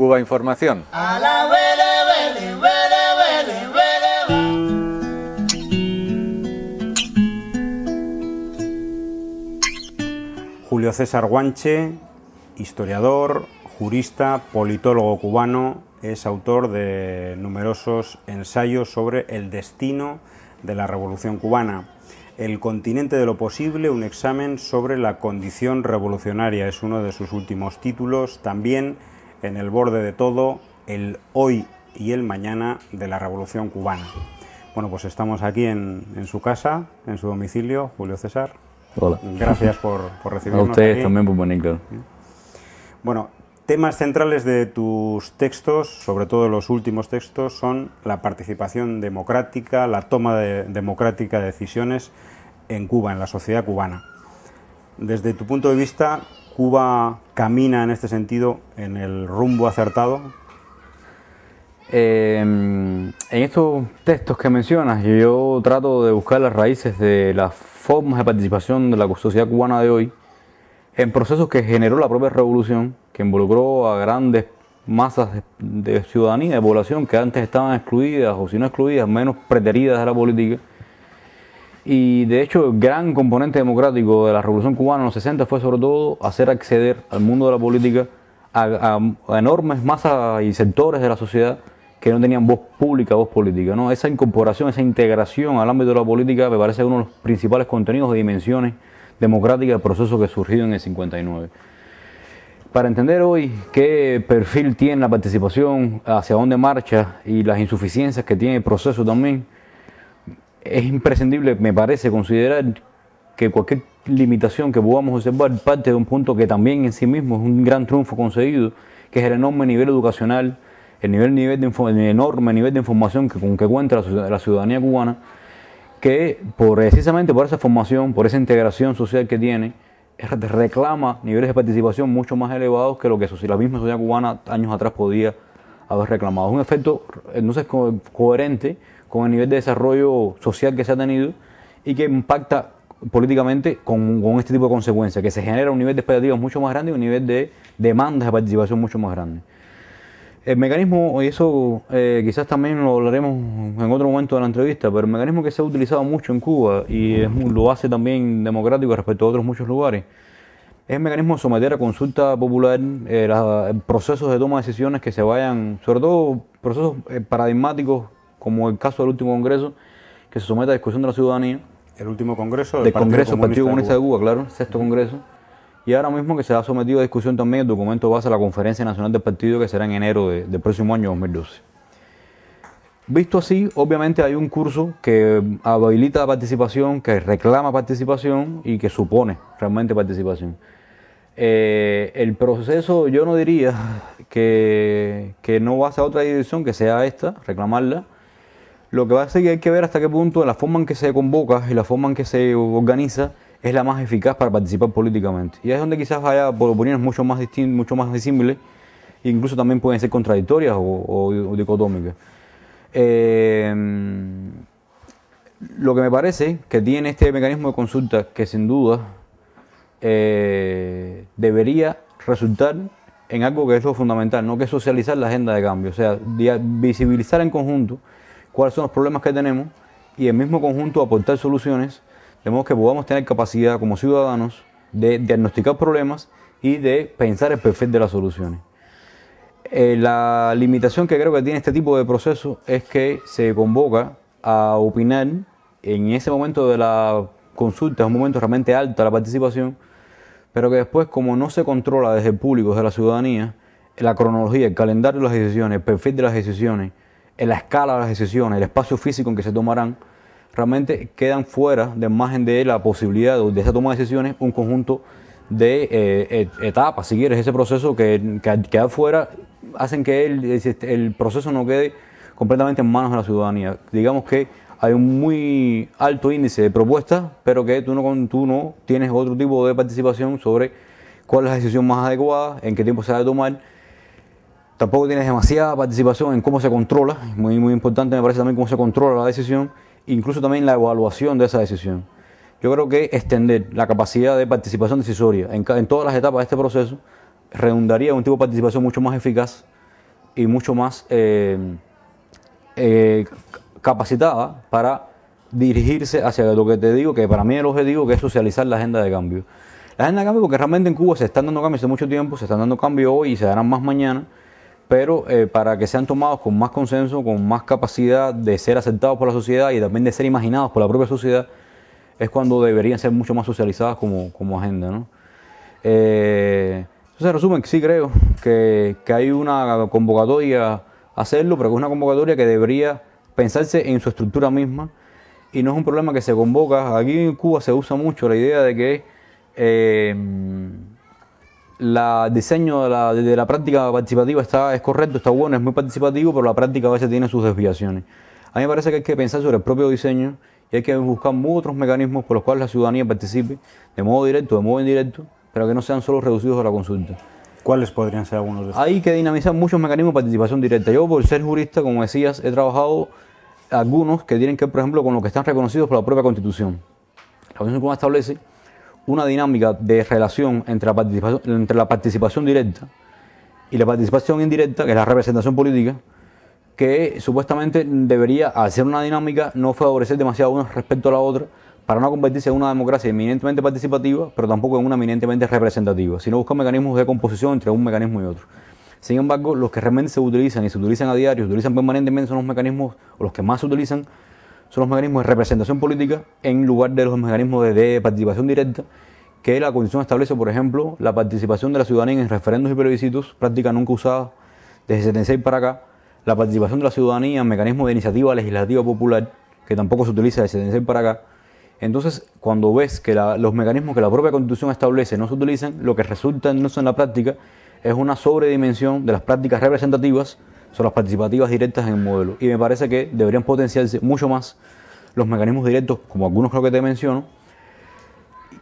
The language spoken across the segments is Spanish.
Cuba Información. Julio César Guanche, historiador, jurista, politólogo cubano, es autor de numerosos ensayos sobre el destino de la Revolución cubana. El continente de lo posible, un examen sobre la condición revolucionaria, es uno de sus últimos títulos. También en el borde de todo, el hoy y el mañana de la Revolución Cubana. Bueno, pues estamos aquí en, su casa, en su domicilio, Julio César. Hola. Gracias por, recibirnos. A ustedes también, pues, Bueno, temas centrales de tus textos, sobre todo los últimos textos, son la participación democrática, la toma democrática de decisiones en Cuba, en la sociedad cubana. Desde tu punto de vista, Cuba camina en este sentido, en el rumbo acertado? Em, en estos textos que mencionas, yo trato de buscar las raíces de las formas de participación de la sociedad cubana de hoy en procesos que generó la propia revolución, que involucró a grandes masas de ciudadanía, de población que antes estaban excluidas o si no excluidas, menos preteridas de la política y de hecho, el gran componente democrático de la Revolución Cubana en los 60 fue sobre todo hacer acceder al mundo de la política a, enormes masas y sectores de la sociedad que no tenían voz pública, voz política. ¿no? Esa incorporación, esa integración al ámbito de la política me parece uno de los principales contenidos y dimensiones democráticas del proceso que surgió en el 59. Para entender hoy qué perfil tiene la participación, hacia dónde marcha y las insuficiencias que tiene el proceso también, es imprescindible, me parece, considerar que cualquier limitación que podamos observar parte de un punto que también en sí mismo es un gran triunfo conseguido, que es el enorme nivel educacional, el, nivel, nivel de, enorme nivel de información que, con que cuenta la, ciudadanía cubana, que por, precisamente por esa formación, por esa integración social que tiene, reclama niveles de participación mucho más elevados que lo que la misma sociedad cubana años atrás podía haber reclamado. Es un efecto entonces coherente con el nivel de desarrollo social que se ha tenido y que impacta políticamente con, este tipo de consecuencias, que se genera un nivel de expectativas mucho más grande y un nivel de demandas de participación mucho más grande. El mecanismo, y eso eh, quizás también lo hablaremos en otro momento de la entrevista, pero el mecanismo que se ha utilizado mucho en Cuba y lo hace también democrático respecto a otros muchos lugares, es el mecanismo de someter a consulta popular eh, procesos de toma de decisiones que se vayan, sobre todo procesos eh, paradigmáticos como el caso del último Congreso, que se somete a discusión de la ciudadanía. El último Congreso del, Partido Congreso Comunista Partido de Cuba, claro, sexto Congreso. Y ahora mismo que se ha sometido a discusión también el documento base a la Conferencia Nacional del Partido, que será en enero del próximo año 2012. Visto así, obviamente hay un curso que habilita la participación, que reclama participación y que supone realmente participación. Eh, el proceso yo no diría que, que no va a ser otra dirección que sea esta, reclamarla, lo que va a ser que hay que ver hasta qué punto la forma en que se convoca y la forma en que se organiza es la más eficaz para participar políticamente. Y es donde quizás haya opiniones mucho más distintas, mucho más disímiles, incluso también pueden ser contradictorias o, dicotómicas. Eh, lo que me parece que tiene este mecanismo de consulta que sin duda eh, debería resultar en algo que es lo fundamental, no que es socializar la agenda de cambio, o sea, visibilizar en conjunto cuáles son los problemas que tenemos y el mismo conjunto aportar soluciones, de modo que podamos tener capacidad como ciudadanos de diagnosticar problemas y de pensar el perfil de las soluciones. Eh, la limitación que creo que tiene este tipo de proceso es que se convoca a opinar en ese momento de la consulta, es un momento realmente alto la participación, pero que después como no se controla desde el público, desde la ciudadanía, la cronología, el calendario de las decisiones, el perfil de las decisiones, en la escala de las decisiones, el espacio físico en que se tomarán, realmente quedan fuera de margen de la posibilidad de esa toma de decisiones un conjunto de eh, etapas, si quieres, ese proceso que, queda fuera hacen que el, proceso no quede completamente en manos de la ciudadanía. Digamos que hay un muy alto índice de propuestas, pero que tú no, tú no tienes otro tipo de participación sobre cuál es la decisión más adecuada, en qué tiempo se va de tomar Tampoco tienes demasiada participación en cómo se controla, muy, muy importante me parece también cómo se controla la decisión, incluso también la evaluación de esa decisión. Yo creo que extender la capacidad de participación decisoria en, todas las etapas de este proceso redundaría en un tipo de participación mucho más eficaz y mucho más eh, eh, capacitada para dirigirse hacia lo que te digo, que para mí el objetivo que es socializar la agenda de cambio. La agenda de cambio porque realmente en Cuba se están dando cambios hace mucho tiempo, se están dando cambios hoy y se darán más mañana pero eh, para que sean tomados con más consenso, con más capacidad de ser aceptados por la sociedad y también de ser imaginados por la propia sociedad, es cuando deberían ser mucho más socializadas como, agenda. ¿no? Eh, resumen, sí creo que, hay una convocatoria a hacerlo, pero que es una convocatoria que debería pensarse en su estructura misma y no es un problema que se convoca. Aquí en Cuba se usa mucho la idea de que... Eh, el diseño de la, práctica participativa está, es correcto, está bueno, es muy participativo, pero la práctica a veces tiene sus desviaciones. A mí me parece que hay que pensar sobre el propio diseño y hay que buscar muchos otros mecanismos por los cuales la ciudadanía participe de modo directo, de modo indirecto, pero que no sean solo reducidos a la consulta. ¿Cuáles podrían ser algunos de Hay que dinamizar muchos mecanismos de participación directa. Yo, por ser jurista, como decías, he trabajado algunos que tienen que ver, por ejemplo, con lo que están reconocidos por la propia Constitución. La Constitución, establece, una dinámica de relación entre la participación, directa y la participación indirecta, que es la representación política, que supuestamente debería, hacer una dinámica, no favorecer demasiado una respecto a la otra, para no convertirse en una democracia eminentemente participativa, pero tampoco en una eminentemente representativa, sino buscar mecanismos de composición entre un mecanismo y otro. Sin embargo, los que realmente se utilizan y se utilizan a diario, se utilizan permanentemente, son los mecanismos, o los que más se utilizan, son los mecanismos de representación política en lugar de los mecanismos de, participación directa que la Constitución establece, por ejemplo, la participación de la ciudadanía en referendos y plebiscitos, práctica nunca usada desde 76 para acá, la participación de la ciudadanía en mecanismos de iniciativa legislativa popular, que tampoco se utiliza desde 76 para acá. Entonces, cuando ves que los mecanismos que la propia Constitución establece no se utilizan, lo que resulta no en la práctica es una sobredimensión de las prácticas representativas son las participativas directas en el modelo. Y me parece que deberían potenciarse mucho más los mecanismos directos, como algunos creo que te menciono,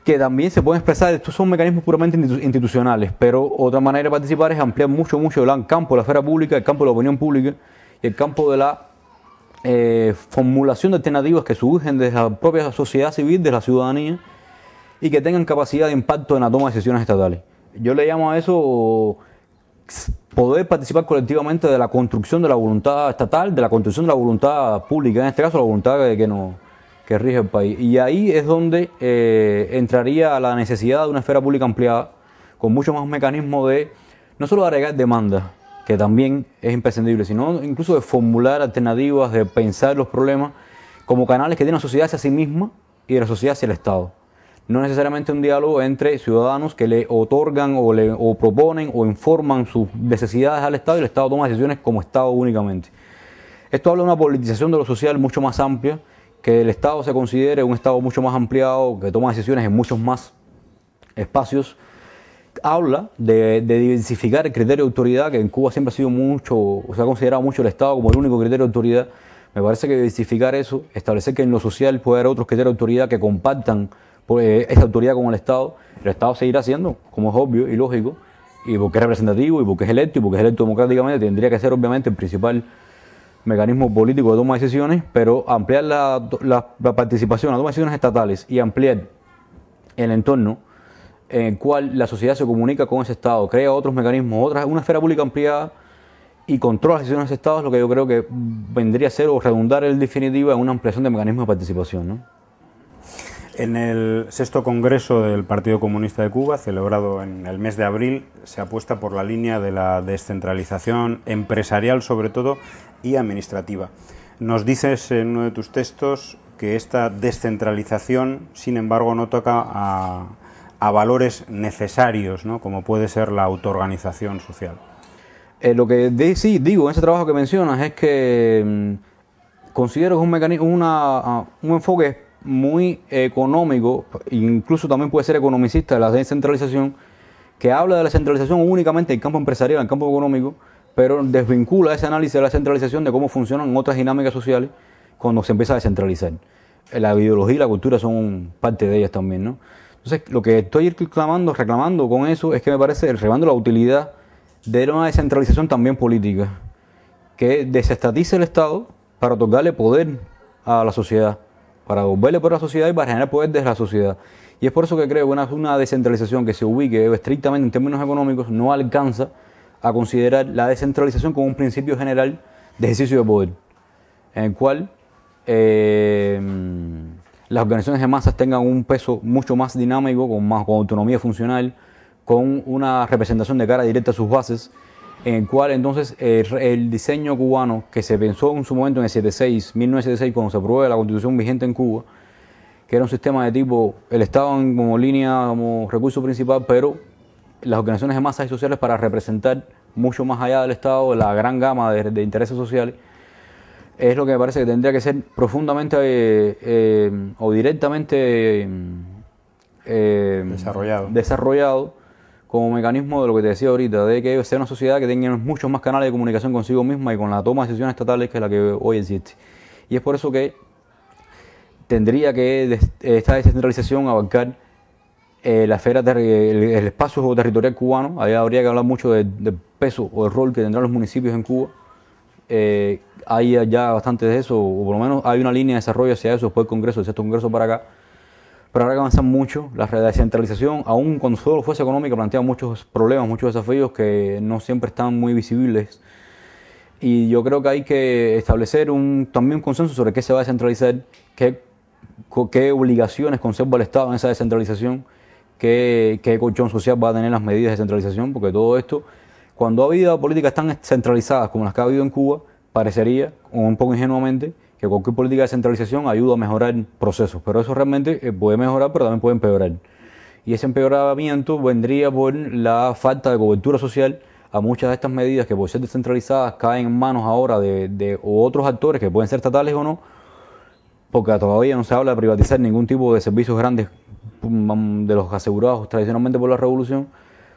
que también se pueden expresar, estos son mecanismos puramente institucionales, pero otra manera de participar es ampliar mucho, mucho el campo de la esfera pública, el campo de la opinión pública y el campo de la eh, formulación de alternativas que surgen desde la propia sociedad civil, de la ciudadanía, y que tengan capacidad de impacto en la toma de decisiones estatales. Yo le llamo a eso poder participar colectivamente de la construcción de la voluntad estatal, de la construcción de la voluntad pública, en este caso la voluntad que, que, que rige el país. Y ahí es donde eh, entraría la necesidad de una esfera pública ampliada, con mucho más mecanismo de no solo agregar demandas, que también es imprescindible, sino incluso de formular alternativas, de pensar los problemas como canales que tienen la sociedad hacia sí misma y de la sociedad hacia el Estado no necesariamente un diálogo entre ciudadanos que le otorgan o, le, proponen o informan sus necesidades al Estado y el Estado toma decisiones como Estado únicamente. Esto habla de una politización de lo social mucho más amplia, que el Estado se considere un Estado mucho más ampliado, que toma decisiones en muchos más espacios. Habla de, de diversificar el criterio de autoridad, que en Cuba siempre ha sido mucho, se ha considerado mucho el Estado como el único criterio de autoridad. Me parece que diversificar eso, establecer que en lo social puede haber otros criterios de autoridad que compartan pues, esa autoridad con el Estado, el Estado seguirá haciendo, como es obvio y lógico, y porque es representativo, y porque es electo, y porque es electo democráticamente, tendría que ser obviamente el principal mecanismo político de toma de decisiones, pero ampliar la, participación, a toma de decisiones estatales y ampliar el entorno en el cual la sociedad se comunica con ese Estado, crea otros mecanismos, otras, una esfera pública ampliada y controla las decisiones de ese Estado, lo que yo creo que vendría a ser o redundar el definitivo en una ampliación de mecanismos de participación. ¿no? En el sexto Congreso del Partido Comunista de Cuba, celebrado en el mes de abril, se apuesta por la línea de la descentralización empresarial sobre todo y administrativa. Nos dices en uno de tus textos que esta descentralización, sin embargo, no toca a, valores necesarios, ¿no? como puede ser la autoorganización social. Eh, lo que sí digo en ese trabajo que mencionas es que mm, considero que es un, ah, un enfoque muy económico, incluso también puede ser economicista de la descentralización, que habla de la centralización únicamente en el campo empresarial, en campo económico, pero desvincula ese análisis de la centralización de cómo funcionan otras dinámicas sociales cuando se empieza a descentralizar. La ideología y la cultura son parte de ellas también, ¿no? Entonces, lo que estoy reclamando, reclamando con eso es que me parece reclamando la utilidad de una descentralización también política, que desestatice el Estado para otorgarle poder a la sociedad para volverle por la sociedad y para generar poder desde la sociedad. Y es por eso que creo que una, descentralización que se ubique estrictamente en términos económicos no alcanza a considerar la descentralización como un principio general de ejercicio de poder, en el cual eh, las organizaciones de masas tengan un peso mucho más dinámico, con, más, con autonomía funcional, con una representación de cara directa a sus bases en el cual entonces eh, el, diseño cubano que se pensó en su momento en el 76, 1976, cuando se aprobó la constitución vigente en Cuba, que era un sistema de tipo, el Estado como línea, como recurso principal, pero las organizaciones de masas y sociales para representar mucho más allá del Estado la gran gama de, intereses sociales, es lo que me parece que tendría que ser profundamente eh, eh, o directamente desarrollado como mecanismo de lo que te decía ahorita, de que sea una sociedad que tenga muchos más canales de comunicación consigo misma y con la toma de decisiones estatales que la que hoy existe. Y es por eso que tendría que esta descentralización abarcar eh, la esfera el, el, espacio territorial cubano. Ahí habría que hablar mucho del peso o el rol que tendrán los municipios en Cuba. Eh, hay ya bastante de eso, o por lo menos hay una línea de desarrollo hacia eso después del Congreso, el sexto Congreso para acá pero ahora que avanza mucho la descentralización, aún cuando solo fuese económica, plantea muchos problemas, muchos desafíos que no siempre están muy visibles. Y yo creo que hay que establecer un, también un consenso sobre qué se va a descentralizar, qué, qué obligaciones conserva el Estado en esa descentralización, qué, qué colchón social va a tener las medidas de descentralización, porque todo esto, cuando ha habido políticas tan centralizadas como las que ha habido en Cuba, parecería, un poco ingenuamente, que cualquier política de centralización ayuda a mejorar procesos, pero eso realmente eh, puede mejorar, pero también puede empeorar. Y ese empeoramiento vendría por la falta de cobertura social a muchas de estas medidas que por ser descentralizadas caen en manos ahora de, otros actores que pueden ser estatales o no, porque todavía no se habla de privatizar ningún tipo de servicios grandes mm, de los asegurados tradicionalmente por la revolución,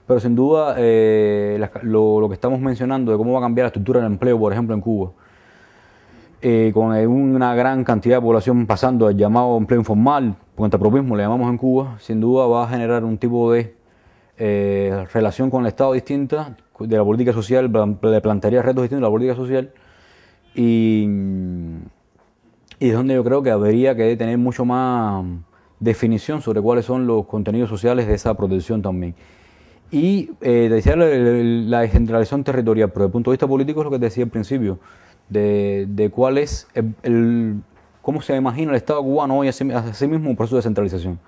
pero sin duda eh, lo que estamos mencionando de cómo va a cambiar la estructura del empleo, por ejemplo, en Cuba eh, con una gran cantidad de población pasando al llamado empleo informal, este propismo le llamamos en Cuba, sin duda va a generar un tipo de eh, relación con el Estado distinta, de la política social, le plantearía retos distintos a la política social y, es donde yo creo que habría que tener mucho más definición sobre cuáles son los contenidos sociales de esa protección también. Y eh, decía la, descentralización territorial, pero desde el punto de vista político es lo que decía al principio de, cuál es el, cómo se imagina el Estado cubano hoy a sí mismo un proceso de descentralización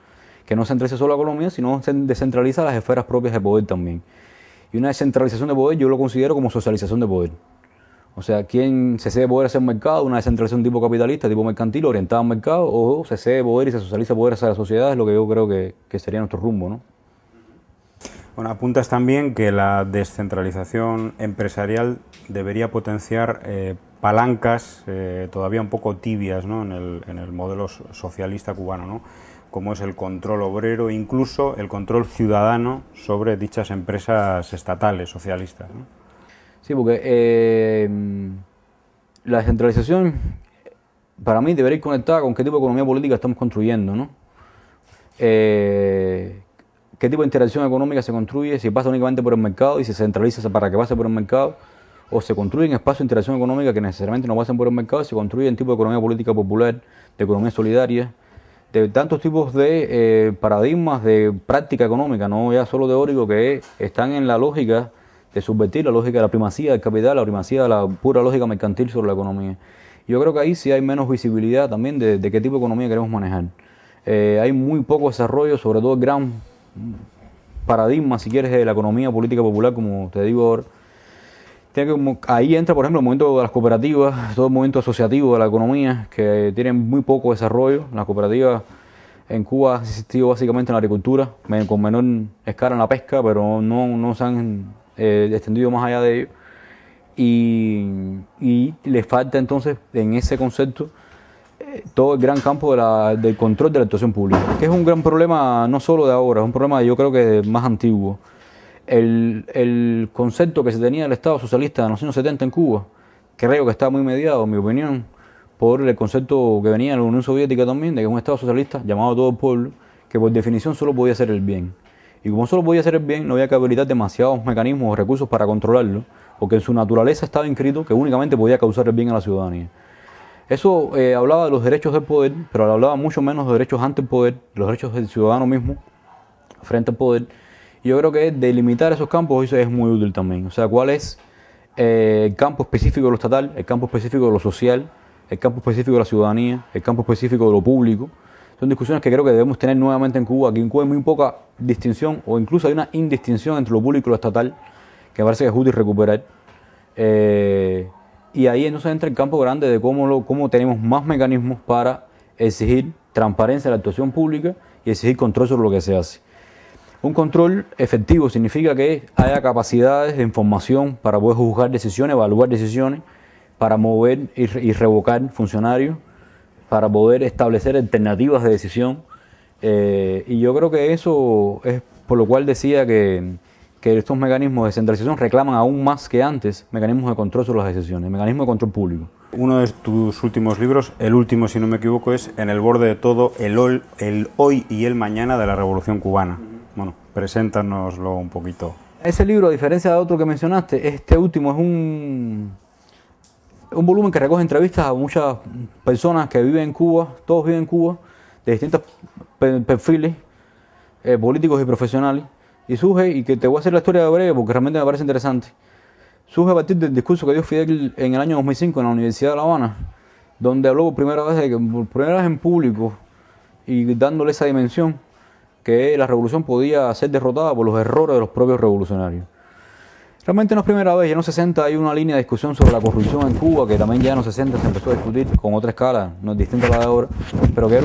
que no se centraliza solo la economía, sino se descentraliza las esferas propias de poder también. Y una descentralización de poder yo lo considero como socialización de poder. O sea, quien se cede poder hacia el mercado, una descentralización tipo capitalista, tipo mercantil, orientada al mercado, o se cede poder y se socializa poder hacia la sociedad, es lo que yo creo que, sería nuestro rumbo, ¿no? Bueno, apuntas también que la descentralización empresarial debería potenciar eh, palancas eh, todavía un poco tibias ¿no? en, el, en, el, modelo socialista cubano, ¿no? como es el control obrero e incluso el control ciudadano sobre dichas empresas estatales socialistas. Sí, porque eh, la descentralización para mí debería conectar con qué tipo de economía política estamos construyendo. ¿no? Eh, ¿Qué tipo de interacción económica se construye? Si pasa únicamente por el mercado y se centraliza para que pase por el mercado o se construyen espacios de interacción económica que necesariamente no pasan por el mercado, se construyen tipos de economía política popular, de economía solidaria, de tantos tipos de eh, paradigmas de práctica económica, no ya solo teórico, que están en la lógica de subvertir la lógica de la primacía del capital, la primacía de la pura lógica mercantil sobre la economía. Yo creo que ahí sí hay menos visibilidad también de, qué tipo de economía queremos manejar. Eh, hay muy poco desarrollo, sobre todo gran paradigma, si quieres, de la economía política popular, como te digo ahora que, ahí entra, por ejemplo, el momento de las cooperativas, todo el momento asociativo de la economía, que tienen muy poco desarrollo. Las cooperativas en Cuba han existido básicamente en la agricultura, con menor escala en la pesca, pero no, se han eh, extendido más allá de ello. Y, le falta entonces en ese concepto eh, todo el gran campo del control de la actuación pública, que es un gran problema no solo de ahora, es un problema yo creo que más antiguo el, concepto que se tenía del Estado socialista en los años 70 en Cuba, creo que estaba muy mediado, en mi opinión, por el concepto que venía de la Unión Soviética también, de que un Estado socialista llamado todo el pueblo, que por definición solo podía hacer el bien. Y como solo podía hacer el bien, no había que habilitar demasiados mecanismos o recursos para controlarlo, porque en su naturaleza estaba inscrito que únicamente podía causar el bien a la ciudadanía. Eso eh, hablaba de los derechos del poder, pero hablaba mucho menos de derechos ante el poder, los derechos del ciudadano mismo frente al poder yo creo que delimitar esos campos eso es muy útil también. O sea, cuál es eh, el campo específico de lo estatal, el campo específico de lo social, el campo específico de la ciudadanía, el campo específico de lo público. Son discusiones que creo que debemos tener nuevamente en Cuba. Aquí en Cuba hay muy poca distinción o incluso hay una indistinción entre lo público y lo estatal que parece que es útil recuperar. Eh, y ahí entonces entra el campo grande de cómo, cómo tenemos más mecanismos para exigir transparencia de la actuación pública y exigir control sobre lo que se hace. Un control efectivo significa que haya capacidades de información para poder juzgar decisiones, evaluar decisiones, para mover y, revocar funcionarios, para poder establecer alternativas de decisión. Eh, y yo creo que eso es por lo cual decía que, estos mecanismos de centralización reclaman aún más que antes mecanismos de control sobre las decisiones, mecanismos de control público. Uno de tus últimos libros, el último si no me equivoco, es En el borde de todo, el hoy y el mañana de la Revolución Cubana. Bueno, preséntanoslo un poquito. Ese libro, a diferencia de otro que mencionaste, este último es un, un volumen que recoge entrevistas a muchas personas que viven en Cuba, todos viven en Cuba, de distintos perfiles eh, políticos y profesionales. Y surge, y que te voy a hacer la historia de breve porque realmente me parece interesante, surge a partir del discurso que dio Fidel en el año 2005 en la Universidad de La Habana, donde habló primera vez, por primera vez en público y dándole esa dimensión que la revolución podía ser derrotada por los errores de los propios revolucionarios. Realmente no es primera vez, ya en los 60 hay una línea de discusión sobre la corrupción en Cuba, que también ya en los 60 se empezó a discutir con otra escala, no es distinta a la de ahora, pero que,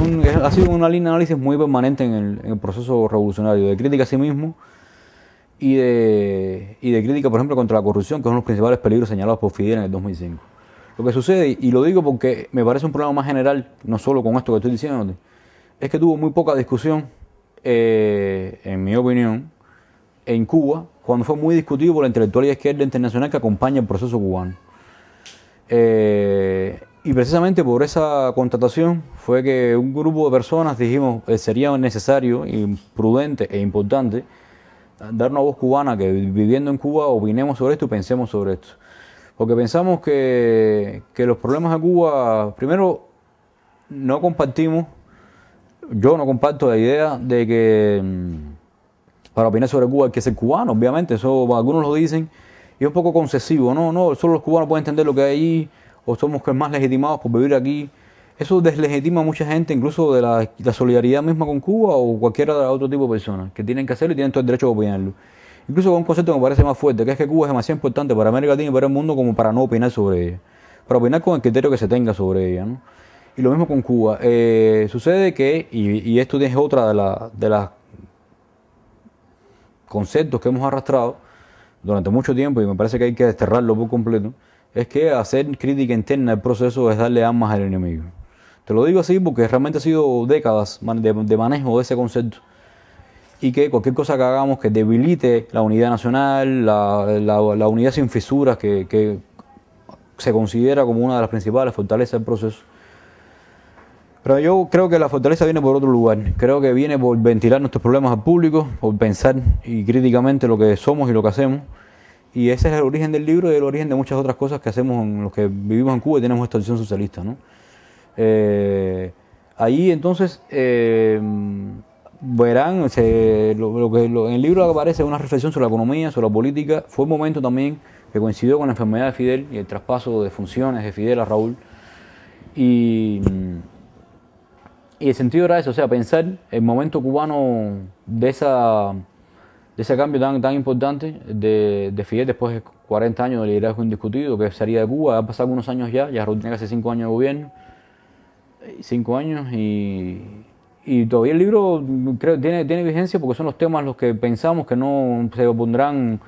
ha sido una línea de análisis muy permanente en el, proceso revolucionario, de crítica a sí mismo y de, crítica, por ejemplo, contra la corrupción, que son uno de los principales peligros señalados por Fidel en el 2005. Lo que sucede, y lo digo porque me parece un problema más general, no solo con esto que estoy diciendo es que tuvo muy poca discusión eh, en mi opinión, en Cuba, cuando fue muy discutido por la intelectualidad izquierda internacional que acompaña el proceso cubano. Eh, y precisamente por esa contratación fue que un grupo de personas dijimos que sería necesario, imprudente prudente e importante dar una voz cubana que viviendo en Cuba opinemos sobre esto y pensemos sobre esto. Porque pensamos que, que los problemas de Cuba, primero, no compartimos yo no comparto la idea de que mm, para opinar sobre Cuba hay que ser cubano, obviamente, eso algunos lo dicen, y es un poco concesivo, no, no, solo los cubanos pueden entender lo que hay allí, o somos más legitimados por vivir aquí. Eso deslegitima a mucha gente, incluso de la, solidaridad misma con Cuba o cualquier otro tipo de personas, que tienen que hacerlo y tienen todo el derecho de opinarlo. Incluso con un concepto que me parece más fuerte, que es que Cuba es demasiado importante para América Latina y para el mundo como para no opinar sobre ella, para opinar con el criterio que se tenga sobre ella. ¿no? Y lo mismo con Cuba. Eh, sucede que, y, esto es otra de las de conceptos que hemos arrastrado durante mucho tiempo, y me parece que hay que desterrarlo por completo, es que hacer crítica interna del proceso es darle armas al enemigo. Te lo digo así porque realmente ha sido décadas de, manejo de ese concepto y que cualquier cosa que hagamos que debilite la unidad nacional, la, unidad sin fisuras que, que, se considera como una de las principales fortalezas del proceso, pero yo creo que la fortaleza viene por otro lugar. Creo que viene por ventilar nuestros problemas al público, por pensar y críticamente lo que somos y lo que hacemos. Y ese es el origen del libro y el origen de muchas otras cosas que hacemos en los que vivimos en Cuba y tenemos esta visión socialista. ¿no? Eh, ahí entonces eh, verán, que, en el libro aparece una reflexión sobre la economía, sobre la política. Fue un momento también que coincidió con la enfermedad de Fidel y el traspaso de funciones de Fidel a Raúl. Y mm, y el sentido era eso, o sea, pensar el momento cubano de, esa, de ese cambio tan, tan importante de, de Fidel después de 40 años de liderazgo indiscutido, que sería de Cuba, ha pasado unos años ya, ya tiene casi 5 años de gobierno, 5 años, y, y todavía el libro creo tiene, tiene vigencia porque son los temas los que pensamos que no se pondrán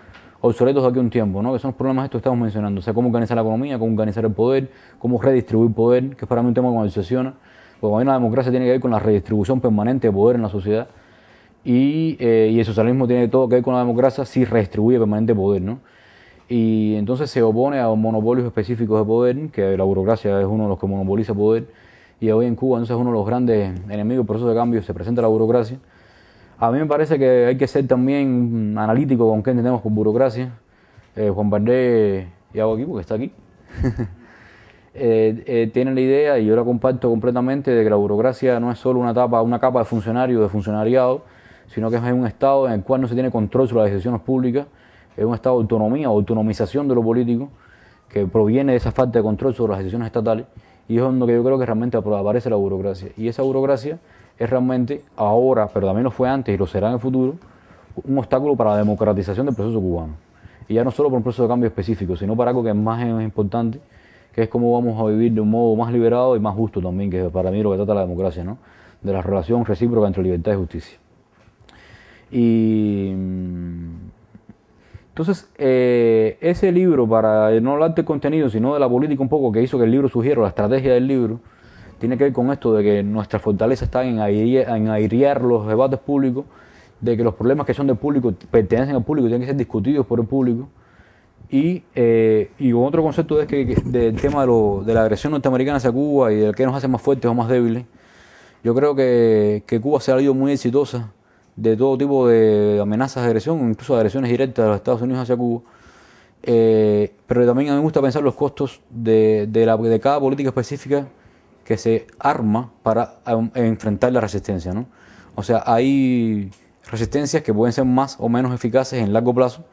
obsoletos de aquí a un tiempo, ¿no? que son los problemas estos que estamos mencionando, o sea, cómo organizar la economía, cómo organizar el poder, cómo redistribuir poder, que es para mí un tema que me obsesiona pues la democracia tiene que ver con la redistribución permanente de poder en la sociedad eh, y, el socialismo tiene todo que ver con la democracia si redistribuye permanente poder, ¿no? Y entonces se opone a monopolios específicos de poder, que la burocracia es uno de los que monopoliza poder, y hoy en Cuba entonces es uno de los grandes enemigos del proceso de cambio, se presenta la burocracia. A mí me parece que hay que ser también analítico con qué entendemos con burocracia. Eh, Juan Bardé, y hago aquí porque está aquí. tienen eh, eh, tiene la idea, y yo la comparto completamente, de que la burocracia no es solo una, una capa de funcionarios, de funcionariado, sino que es un Estado en el cual no se tiene control sobre las decisiones públicas, es un Estado de autonomía, autonomización de lo político, que proviene de esa falta de control sobre las decisiones estatales, y es donde yo creo que realmente aparece la burocracia. Y esa burocracia es realmente ahora, pero también lo fue antes y lo será en el futuro, un obstáculo para la democratización del proceso cubano. Y ya no solo por un proceso de cambio específico, sino para algo que es más importante, que es cómo vamos a vivir de un modo más liberado y más justo también, que para mí lo que trata la democracia, ¿no? de la relación recíproca entre libertad y justicia. Y mm, entonces, eh, ese libro, para no hablar del contenido, sino de la política un poco, que hizo que el libro sugiera, la estrategia del libro, tiene que ver con esto de que nuestra fortaleza está en, airear, los debates públicos, de que los problemas que son de público pertenecen al público y tienen que ser discutidos por el público y, eh, otro concepto es que, del tema de, la agresión norteamericana hacia Cuba y del que nos hace más fuertes o más débiles, yo creo que, Cuba se ha ido muy exitosa de todo tipo de amenazas de agresión, incluso de agresiones directas de los Estados Unidos hacia Cuba. Eh, pero también a mí me gusta pensar los costos de, cada política específica que se arma para um, enfrentar la resistencia. ¿no? O sea, hay resistencias que pueden ser más o menos eficaces en largo plazo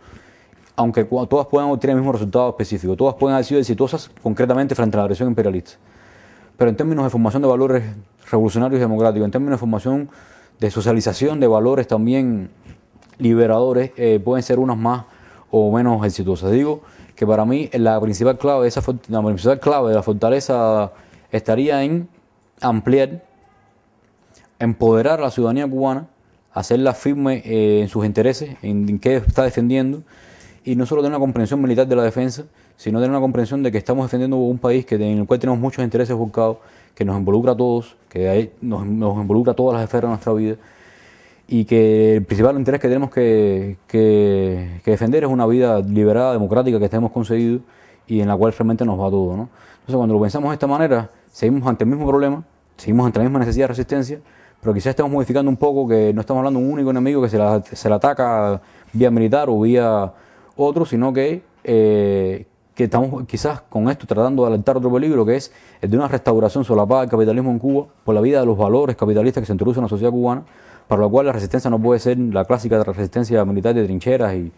aunque todas puedan obtener el mismo resultado específico, todas pueden haber sido exitosas concretamente frente a la agresión imperialista. Pero en términos de formación de valores revolucionarios y democráticos, en términos de formación de socialización de valores también liberadores, eh, pueden ser unas más o menos exitosas. Digo que para mí la principal clave de, esa, la principal clave de la fortaleza estaría en ampliar, empoderar a la ciudadanía cubana, hacerla firme eh, en sus intereses, en qué está defendiendo y no solo tener una comprensión militar de la defensa, sino tener una comprensión de que estamos defendiendo un país que, en el cual tenemos muchos intereses buscados, que nos involucra a todos, que ahí nos, involucra a todas las esferas de nuestra vida y que el principal interés que tenemos que, que, defender es una vida liberada, democrática que hemos conseguido y en la cual realmente nos va todo. ¿no? Entonces cuando lo pensamos de esta manera, seguimos ante el mismo problema, seguimos ante la misma necesidad de resistencia, pero quizás estamos modificando un poco que no estamos hablando de un único enemigo que se la, se la ataca vía militar o vía otro, sino que, eh, que estamos quizás con esto tratando de alentar otro peligro, que es el de una restauración solapada del capitalismo en Cuba por la vida de los valores capitalistas que se introducen en la sociedad cubana, para lo cual la resistencia no puede ser la clásica resistencia militar de trincheras y,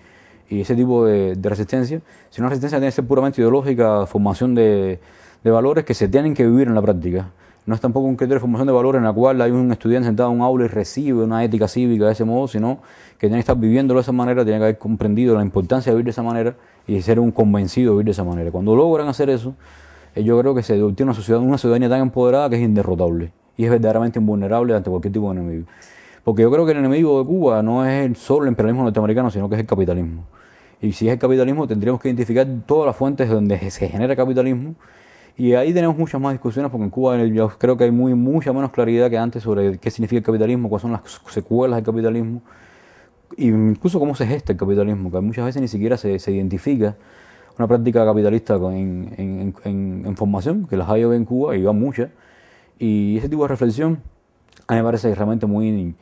ese tipo de, resistencia, sino una resistencia tiene que ser puramente ideológica, formación de valores que se tienen que vivir en la práctica no es tampoco un criterio de formación de valores en la cual hay un estudiante sentado en un aula y recibe una ética cívica de ese modo, sino que tiene que estar viviéndolo de esa manera, tiene que haber comprendido la importancia de vivir de esa manera y ser un convencido de vivir de esa manera. Cuando logran hacer eso, eh, yo creo que se obtiene una sociedad, una ciudadanía tan empoderada que es inderrotable y es verdaderamente invulnerable ante cualquier tipo de enemigo. Porque yo creo que el enemigo de Cuba no es solo el imperialismo norteamericano, sino que es el capitalismo. Y si es el capitalismo, tendríamos que identificar todas las fuentes donde se genera capitalismo y ahí tenemos muchas más discusiones porque en Cuba eh, yo creo que hay muy, mucha menos claridad que antes sobre qué significa el capitalismo, cuáles son las secuelas del capitalismo, e incluso cómo se gesta el capitalismo, que muchas veces ni siquiera se, identifica una práctica capitalista en, formación, que las hay en Cuba y va muchas. Y ese tipo de reflexión a mí me parece realmente muy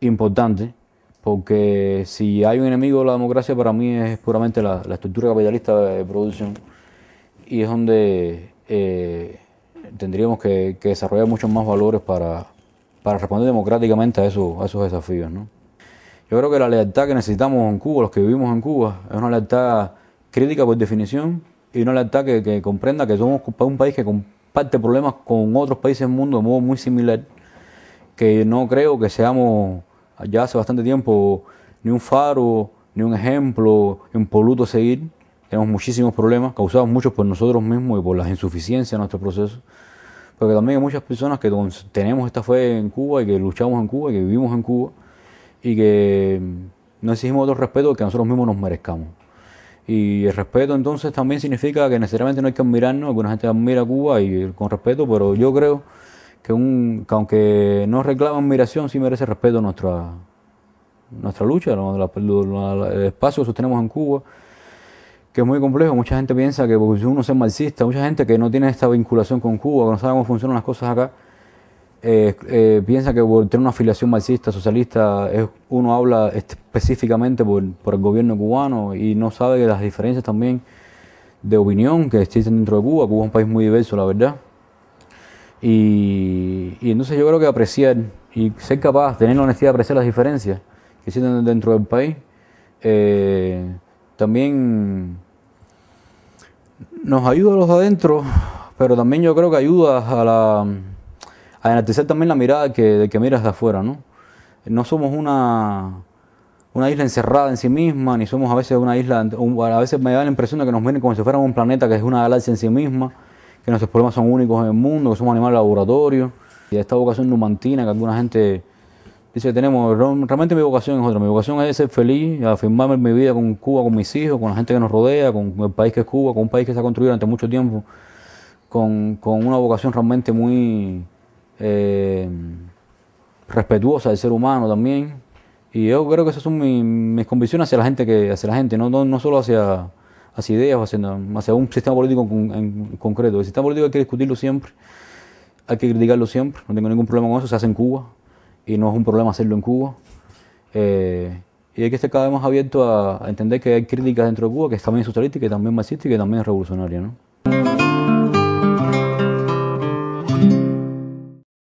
importante, porque si hay un enemigo de la democracia, para mí es puramente la, la estructura capitalista de producción. Y es donde eh, tendríamos que, desarrollar muchos más valores para, para responder democráticamente a, eso, a esos desafíos. ¿no? Yo creo que la lealtad que necesitamos en Cuba, los que vivimos en Cuba, es una lealtad crítica por definición y una lealtad que, comprenda que somos un país que comparte problemas con otros países del mundo de modo muy similar, que no creo que seamos ya hace bastante tiempo ni un faro, ni un ejemplo impoluto a seguir tenemos muchísimos problemas causados muchos por nosotros mismos y por las insuficiencias de nuestro proceso. Porque también hay muchas personas que tenemos esta fe en Cuba y que luchamos en Cuba que vivimos en Cuba y que mm, no exigimos otro respeto que nosotros mismos nos merezcamos. Y el respeto entonces también significa que necesariamente no hay que admirarnos, alguna gente admira a Cuba y eh, con respeto, pero yo creo que, aunque no reclama admiración, sí merece respeto nuestra, nuestra lucha, el espacio que sostenemos en Cuba que es muy complejo. Mucha gente piensa que porque uno es marxista, mucha gente que no tiene esta vinculación con Cuba, que no sabe cómo funcionan las cosas acá, eh, eh, piensa que por tener una afiliación marxista, socialista, es, uno habla específicamente por, el gobierno cubano y no sabe que las diferencias también de opinión que existen dentro de Cuba. Cuba es un país muy diverso, la verdad. Y, entonces yo creo que apreciar y ser capaz, tener la honestidad de apreciar las diferencias que existen dentro del país. Eh, también nos ayuda a los adentro, pero también yo creo que ayuda a, la, a enaltecer también la mirada que, de que miras de afuera, ¿no? No somos una, una isla encerrada en sí misma, ni somos a veces una isla, a veces me da la impresión de que nos miren como si fuéramos un planeta que es una galaxia en sí misma, que nuestros problemas son únicos en el mundo, que somos animales de laboratorio, y esta vocación numantina que alguna gente Dice, que tenemos, realmente mi vocación es otra. Mi vocación es ser feliz, afirmarme en mi vida con Cuba, con mis hijos, con la gente que nos rodea, con el país que es Cuba, con un país que se ha construido durante mucho tiempo, con, una vocación realmente muy eh, respetuosa del ser humano también. Y yo creo que esas son mis, convicciones hacia la gente, que, hacia la gente no, no, solo hacia, hacia ideas, hacia, hacia un sistema político en concreto. El sistema político hay que discutirlo siempre, hay que criticarlo siempre, no tengo ningún problema con eso, se hace en Cuba y no es un problema hacerlo en Cuba. Eh, y hay que estar cada vez más abierto a, entender que hay críticas dentro de Cuba, que es también socialista, que también marxista y que también es revolucionaria. ¿no?